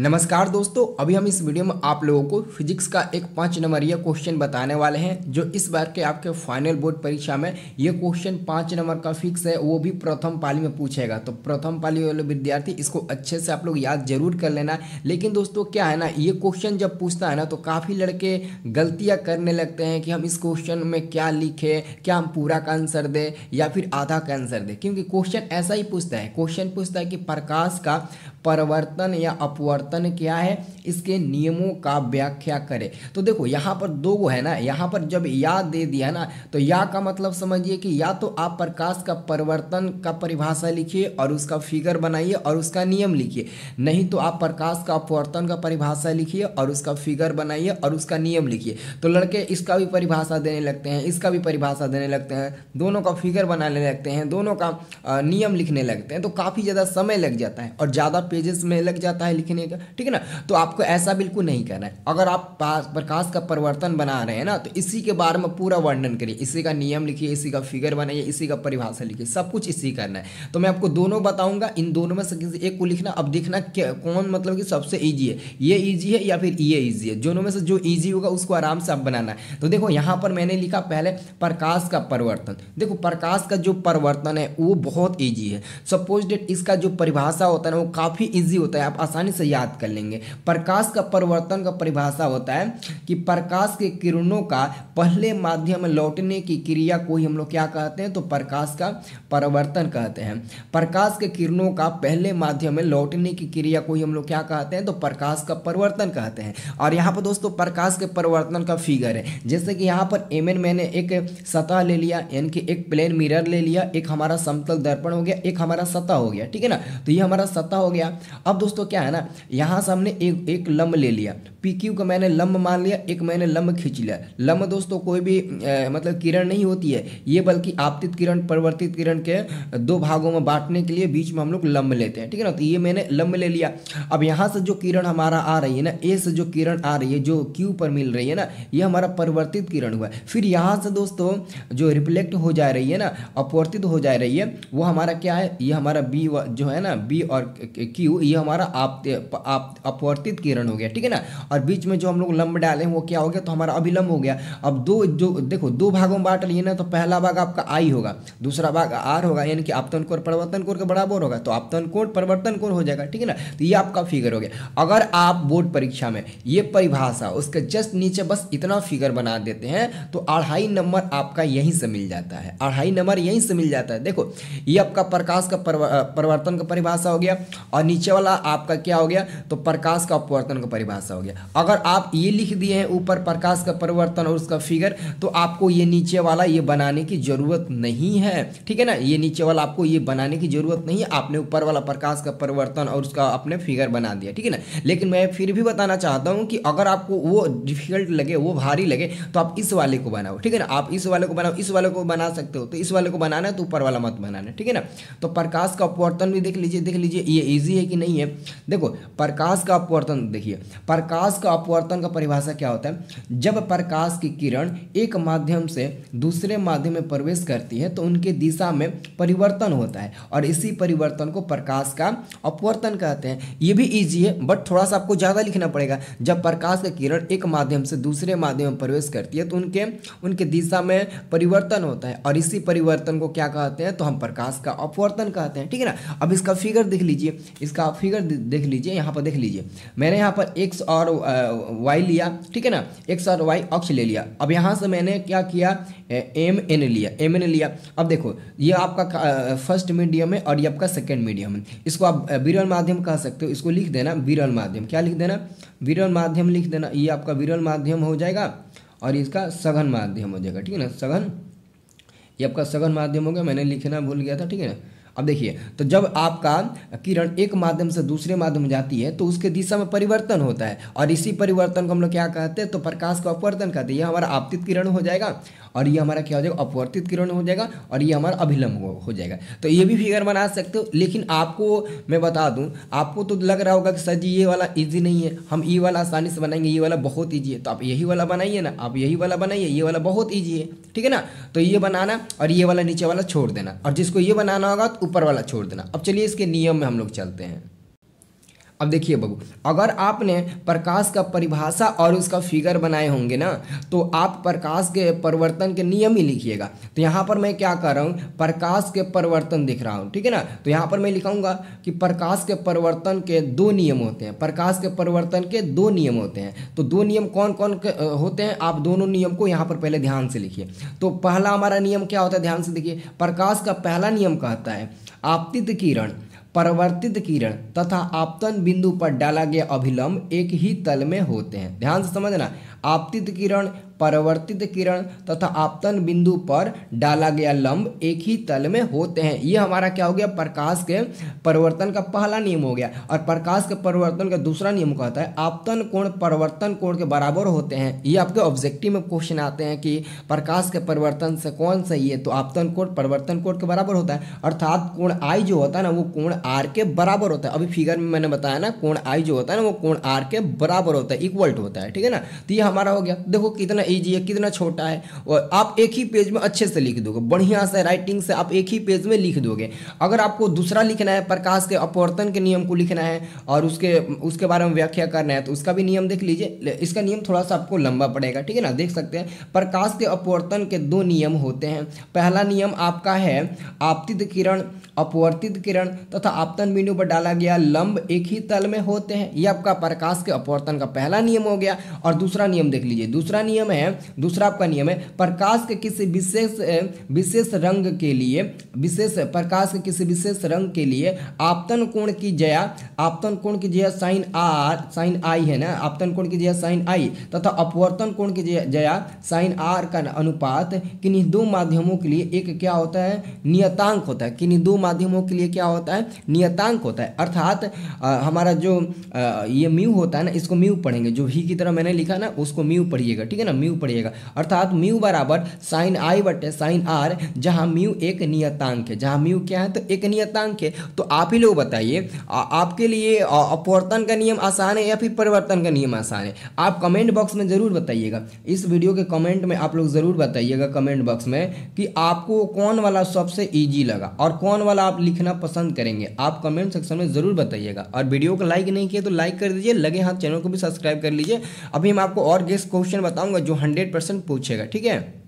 नमस्कार दोस्तों अभी हम इस वीडियो में आप लोगों को फिजिक्स का एक पाँच नंबरिया क्वेश्चन बताने वाले हैं जो इस बार के आपके फाइनल बोर्ड परीक्षा में ये क्वेश्चन पाँच नंबर का फिक्स है वो भी प्रथम पाली में पूछेगा तो प्रथम पाली वाले विद्यार्थी इसको अच्छे से आप लोग याद जरूर कर लेना लेकिन दोस्तों क्या है ना ये क्वेश्चन जब पूछता है ना तो काफ़ी लड़के गलतियाँ करने लगते हैं कि हम इस क्वेश्चन में क्या लिखे क्या हम पूरा का आंसर दें या फिर आधा का आंसर दें क्योंकि क्वेश्चन ऐसा ही पूछता है क्वेश्चन पूछता है कि प्रकाश का परिवर्तन या अपवर्तन परिवर्तन क्या है इसके नियमों का व्याख्या करें तो देखो यहाँ पर दो गो है ना यहाँ पर जब या दे दिया ना तो या का मतलब समझिए कि या तो आप प्रकाश का परिवर्तन का परिभाषा लिखिए और उसका फिगर बनाइए और उसका नियम लिखिए नहीं तो आप प्रकाश का अपवर्तन का परिभाषा लिखिए और उसका फिगर बनाइए और उसका नियम लिखिए तो लड़के इसका भी परिभाषा देने लगते हैं इसका भी परिभाषा देने लगते हैं दोनों का फिगर बनाने लगते हैं दोनों का नियम लिखने लगते हैं तो काफ़ी ज़्यादा समय लग जाता है और ज़्यादा पेजेस में लग जाता है लिखने नहीं ठीक है ना तो आपको ऐसा बिल्कुल नहीं करना है अगर आप प्रकाश का परिवर्तन बना रहे हैं ना तो इसी के बारे में पूरा वर्णन करिए इसी का नियम लिखिए इसी का फिगर बनाइए इसी का परिभाषा लिखिए सब कुछ इसी करना है तो मैं आपको दोनों बताऊंगा इन दोनों में से किसी एक को लिखना अब देखना कौन मतलब कि सबसे ईजी है ये ईजी है या फिर ये ईजी है दोनों में से जो ईजी होगा उसको आराम से आप बनाना है तो देखो यहाँ पर मैंने लिखा पहले प्रकाश का परिवर्तन देखो प्रकाश का जो परिवर्तन है वो बहुत ईजी है सपोज डेट इसका जो परिभाषा होता है ना वो काफ़ी ईजी होता है आप आसानी से याद ज्ञात कर लेंगे प्रकाश का परिवर्तन का परिभाषा होता है कि प्रकाश के किरणों का पहले माध्यम लौटने की क्रिया को ही हम लोग क्या कहते हैं तो प्रकाश का परिवर्तन कहते हैं प्रकाश के किरणों का पहले माध्यम में लौटने की क्रिया को ही हम लोग क्या कहते हैं तो प्रकाश का परिवर्तन कहते हैं और यहाँ पर दोस्तों प्रकाश के परिवर्तन का फिगर है जैसे कि यहाँ पर एम मैंने एक सतह ले लिया यानी कि एक प्लेन मिरर ले लिया एक हमारा समतल दर्पण हो गया एक हमारा सतह हो गया ठीक है ना तो ये हमारा सतह हो गया अब दोस्तों क्या है ना यहाँ से हमने एक एक लम्ब ले लिया पी क्यू का मैंने लम्ब मान लिया एक मैंने लम्ब खींच लिया लम्ब दोस्तों कोई भी ए, मतलब किरण नहीं होती है ये बल्कि आपतित किरण परिवर्तित किरण के दो भागों में बांटने के लिए बीच में हम लोग लम्ब लेते हैं ठीक है ना तो ये मैंने लम्ब ले लिया अब यहाँ से जो किरण हमारा आ रही है ना ए से जो किरण आ रही है जो क्यू पर मिल रही है ना ये हमारा परिवर्तित किरण हुआ फिर यहाँ से दोस्तों जो रिफ्लेक्ट हो जा रही है ना अपवर्तित हो जा रही है वो हमारा क्या है ये हमारा बी जो है ना बी और क्यू ये हमारा आप अपवर्तित किरण हो गया ठीक है ना और बीच में जो हम लोग लंब डाले वो क्या हो गया तो हमारा अभिलंब हो गया अब दो जो देखो दो भागों में बांट लिए ना तो पहला भाग आपका आई होगा दूसरा भाग आर होगा यानी कि आपतन कोर परिवर्तन कोर के बराबर होगा तो आपतन कोर परिवर्तन कोर हो जाएगा ठीक है ना तो ये आपका फिगर हो गया अगर आप बोर्ड परीक्षा में ये परिभाषा उसके जस्ट नीचे बस इतना फिगर बना देते हैं तो अढ़ाई नंबर आपका यहीं से मिल जाता है अढ़ाई नंबर यहीं से मिल जाता है देखो ये आपका प्रकाश का परिवर्तन का परिभाषा हो गया और नीचे वाला आपका क्या हो गया तो प्रकाश का अपवर्तन का परिभाषा हो गया अगर आप ये लिख दिए हैं ऊपर प्रकाश का परिवर्तन और उसका फिगर तो आपको ये नीचे वाला ये बनाने की ज़रूरत नहीं है ठीक है ना ये नीचे वाला आपको ये बनाने की ज़रूरत नहीं है आपने ऊपर वाला प्रकाश का परिवर्तन और उसका अपने फिगर बना दिया ठीक है ना लेकिन मैं फिर भी बताना चाहता हूँ कि अगर आपको वो डिफिकल्ट लगे वो भारी लगे तो आप इस वाले को बनाओ ठीक है ना आप इस वाले को बनाओ इस वाले को बना सकते हो तो इस वाले को बनाना है तो ऊपर वाला मत बनाना ठीक है ना तो प्रकाश का अपवर्तन भी देख लीजिए देख लीजिए ये ईजी है कि नहीं है देखो प्रकाश का अपवर्तन देखिए प्रकाश का अपवर्तन का परिभाषा क्या होता है जब प्रकाश की किरण एक माध्यम से दूसरे माध्यम में प्रवेश करती है तो उनके दिशा में परिवर्तन होता है और इसी परिवर्तन को प्रकाश का अपवर्तन कहते हैं ये भी ईजी है बट थोड़ा सा आपको ज़्यादा लिखना पड़ेगा जब प्रकाश का किरण एक माध्यम से दूसरे माध्यम में प्रवेश करती है तो उनके उनके दिशा में परिवर्तन होता है और इसी परिवर्तन को क्या कहते हैं तो हम प्रकाश का अपवर्तन कहते हैं ठीक है ना अब इसका फिगर देख लीजिए इसका फिगर देख लीजिए यहाँ यहाँ पर देख लीजिए मैंने यहाँ पर x और y लिया ठीक है ना x और y अक्ष ले लिया अब यहाँ से मैंने क्या किया एम एन लिया एम एन लिया अब देखो ये आपका फर्स्ट मीडियम है और ये आपका सेकेंड मीडियम है इसको आप विरल माध्यम कह सकते हो इसको लिख देना विरल माध्यम क्या लिख देना विरल माध्यम लिख देना ये आपका विरल माध्यम हो जाएगा और इसका सघन माध्यम हो जाएगा ठीक है ना सघन ये आपका सघन माध्यम हो गया मैंने लिखना भूल गया था ठीक है ना अब देखिए तो जब आपका किरण एक माध्यम से दूसरे माध्यम में जाती है तो उसके दिशा में परिवर्तन होता है और इसी परिवर्तन को हम लोग क्या कहते हैं तो प्रकाश का अपवर्तन कहते हैं ये हमारा आपतित किरण हो जाएगा और ये हमारा क्या हो जाएगा अपवर्तित किरण हो जाएगा और ये हमारा अभिलंब हो जाएगा तो ये भी फिगर बना सकते हो लेकिन आपको मैं बता दूं आपको तो लग रहा होगा कि सर जी ये वाला इजी नहीं है हम ये वाला आसानी से बनाएंगे ये वाला बहुत ईजी है तो आप यही वाला बनाइए ना आप यही वाला बनाइए ये वाला बहुत ईजी है ठीक है ना तो ये बनाना और ये वाला नीचे वाला छोड़ देना और जिसको ये बनाना होगा तो ऊपर वाला छोड़ देना अब चलिए इसके नियम में हम लोग चलते हैं अब देखिए बाबू अगर आपने प्रकाश का परिभाषा और उसका फिगर बनाए होंगे ना तो आप प्रकाश के परिवर्तन के नियम ही लिखिएगा तो यहाँ पर मैं क्या कर रहा हूँ प्रकाश के परिवर्तन दिख रहा हूँ ठीक है ना तो यहाँ पर मैं लिखाऊंगा कि प्रकाश के परिवर्तन के दो नियम होते हैं प्रकाश के परिवर्तन के दो नियम होते हैं तो दो नियम कौन कौन होते हैं आप दोनों नियम को यहाँ पर पहले ध्यान से लिखिए तो पहला हमारा नियम क्या होता है ध्यान से देखिए प्रकाश का पहला नियम कहता है आपतित किरण परिवर्तित किरण तथा आपतन बिंदु पर डाला गया अभिलंब एक ही तल में होते हैं ध्यान से समझना आपतित किरण परिवर्तित किरण तथा आपतन बिंदु पर डाला गया लंब एक ही तल में होते हैं ये हमारा क्या हो गया प्रकाश के परिवर्तन का पहला नियम हो गया और प्रकाश के परिवर्तन का दूसरा नियम कहता है आपतन कोण परिवर्तन कोण के बराबर होते हैं ये आपके ऑब्जेक्टिव में क्वेश्चन आते हैं कि प्रकाश के परिवर्तन से कौन सही है तो आपतन कोण परिवर्तन कोण के बराबर होता है अर्थात कोण आई जो होता है ना वो कोण आर के बराबर होता है अभी फिगर में मैंने बताया ना कोण आई जो होता है ना वो कोण आर के बराबर होता है इक्वल टू होता है ठीक है ना तो ये हमारा हो गया देखो कितना ईजी है कितना छोटा है और आप एक ही पेज में अच्छे से लिख दोगे बढ़िया से राइटिंग से आप एक ही पेज में लिख दोगे अगर आपको दूसरा लिखना है प्रकाश के अपवर्तन के नियम को लिखना है और उसके उसके बारे में व्याख्या करना है तो उसका भी नियम देख लीजिए इसका नियम थोड़ा सा आपको लंबा पड़ेगा ठीक है ना देख सकते हैं प्रकाश के अपवर्तन के दो नियम होते हैं पहला नियम आपका है आपतित किरण अपवर्तित किरण तथा तो आपतन बिंदु पर डाला गया लंब एक ही तल में होते हैं यह आपका प्रकाश के अपवर्तन का पहला नियम हो गया और दूसरा नियम देख लीजिए दूसरा नियम है है दूसरा आपका नियम है प्रकाश के किसी विशेष विशेष रंग के लिए विशेष प्रकाश के किसी विशेष रंग के लिए आपतन कोण की जया आपतन कोण की जया साइन आर साइन आई है ना आपतन कोण की जया साइन आई तथा अपवर्तन कोण की जया साइन आर का अनुपात किन्हीं दो माध्यमों के लिए एक क्या होता है नियतांक होता है किन्हीं दो माध्यमों के लिए क्या होता है नियतांक होता है अर्थात हमारा जो आ, ये म्यू होता है ना इसको म्यू पढ़ेंगे जो ही की तरह मैंने लिखा ना उसको म्यू पढ़िएगा ठीक है ना म्यू पड़ेगा अर्थात म्यू बराबर साइन आई बटे साइन आर जहाँ म्यू एक नियतांक है जहाँ म्यू क्या है तो एक नियतांक है तो आप ही लोग बताइए आपके लिए अपवर्तन का नियम आसान है या फिर परिवर्तन का नियम आसान है आप कमेंट बॉक्स में ज़रूर बताइएगा इस वीडियो के कमेंट में आप लोग ज़रूर बताइएगा कमेंट बॉक्स में कि आपको कौन वाला सबसे ईजी लगा और कौन वाला आप लिखना पसंद करेंगे आप कमेंट सेक्शन में ज़रूर बताइएगा और वीडियो को लाइक नहीं किया तो लाइक कर दीजिए लगे हाथ चैनल को भी सब्सक्राइब कर लीजिए अभी मैं आपको और गेस्ट क्वेश्चन बताऊंगा जो हंड्रेड परसेंट पूछेगा ठीक है